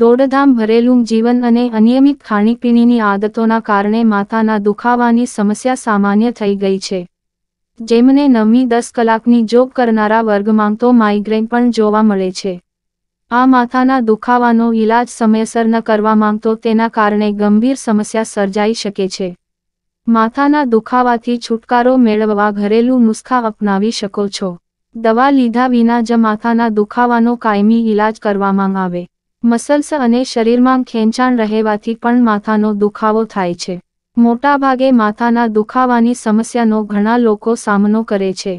દોડધામ ભરેલું જીવન અને અનિયમિત ખાણીપીણીની આદતોના કારણે માથાના દુખાવાની સમસ્યા સામાન્ય થઈ ગઈ છે જેમને નવમી દસ કલાકની જોબ કરનારા વર્ગમાં તો માઇગ્રેન પણ જોવા મળે છે આ માથાના દુખાવાનો ઇલાજ સમયસર ન કરવા માંગતો તેના કારણે ગંભીર સમસ્યા સર્જાઈ શકે છે માથાના દુખાવાથી છુટકારો મેળવવા ઘરેલું નુસ્ખા અપનાવી શકો છો દવા લીધા વિના જ માથાના દુખાવાનો કાયમી ઇલાજ કરવામાં આવે મસલ્સ અને શરીરમાં ખેંચાણ રહેવાથી પણ માથાનો દુખાવો થાય છે મોટાભાગે માથાના દુખાવાની સમસ્યાનો ઘણા લોકો સામનો કરે છે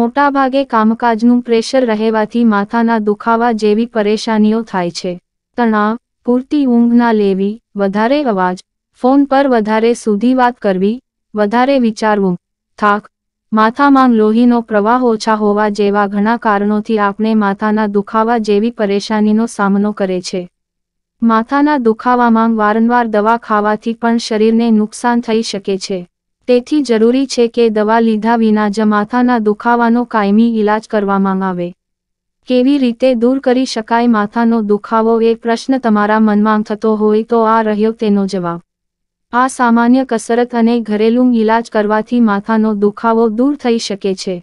મોટાભાગે કામકાજનું પ્રેશર રહેવાથી માથાના દુખાવા જેવી પરેશાનીઓ થાય છે તણાવ પૂરતી ઊંઘ ના લેવી વધારે અવાજ ફોન પર વધારે સુધી વાત કરવી વધારે વિચારવું થાક માથામાં લોહીનો પ્રવાહ ઓછા હોવા જેવા ઘણા કારણોથી આપણે માથાના દુખાવા જેવી પરેશાનીનો સામનો કરે છે માથાના દુખાવામાં વારંવાર દવા ખાવાથી પણ શરીરને નુકસાન થઈ શકે છે તેથી જરૂરી છે કે દવા લીધા વિના જ માથાના દુખાવાનો કાયમી ઈલાજ કરવામાં આવે કેવી રીતે દૂર કરી શકાય માથાનો દુખાવો એ પ્રશ્ન તમારા મનમાં થતો હોય તો આ રહ્યો તેનો જવાબ આ સામાન્ય કસરત અને ઘરેલું ઇલાજ કરવાથી માથાનો દુખાવો દૂર થઈ શકે છે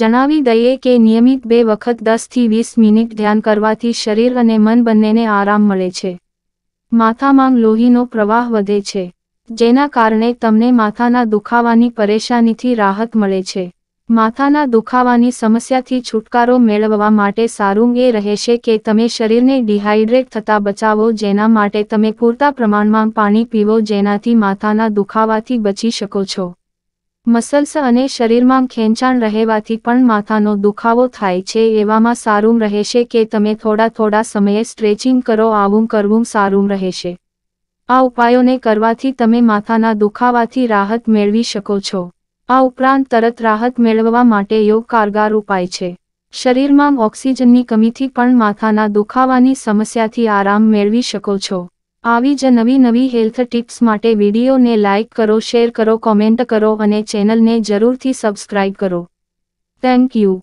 જણાવી દઈએ કે નિયમિત બે વખત દસથી વીસ મિનિટ ધ્યાન કરવાથી શરીર અને મન બંનેને આરામ મળે છે માથામાં લોહીનો પ્રવાહ વધે છે જેના કારણે તમને માથાના દુખાવાની પરેશાનીથી રાહત મળે છે માથાના દુખાવાની સમસ્યાથી છુટકારો મેળવવા માટે સારું એ રહેશે કે તમે શરીરને ડિહાઇડ્રેટ થતા બચાવો જેના માટે તમે પૂરતા પ્રમાણમાં પાણી પીવો જેનાથી માથાના દુખાવાથી બચી શકો છો મસલ્સ અને શરીરમાં ખેંચાણ રહેવાથી પણ માથાનો દુખાવો થાય છે એવામાં સારું રહેશે કે તમે થોડા થોડા સમયે સ્ટ્રેચિંગ કરો આવું કરવું સારું રહેશે આ ઉપાયોને કરવાથી તમે માથાના દુખાવાથી રાહત મેળવી શકો છો આ ઉપરાંત તરત રાહત મેળવવા માટે યોગ કારગાર ઉપાય છે શરીરમાં ઓક્સિજનની કમીથી પણ માથાના દુખાવાની સમસ્યાથી આરામ મેળવી શકો છો આવી જ નવી નવી હેલ્થ ટિપ્સ માટે વિડીયોને લાઇક કરો શેર કરો કોમેન્ટ કરો અને ચેનલને જરૂરથી સબસ્ક્રાઇબ કરો થેન્ક યુ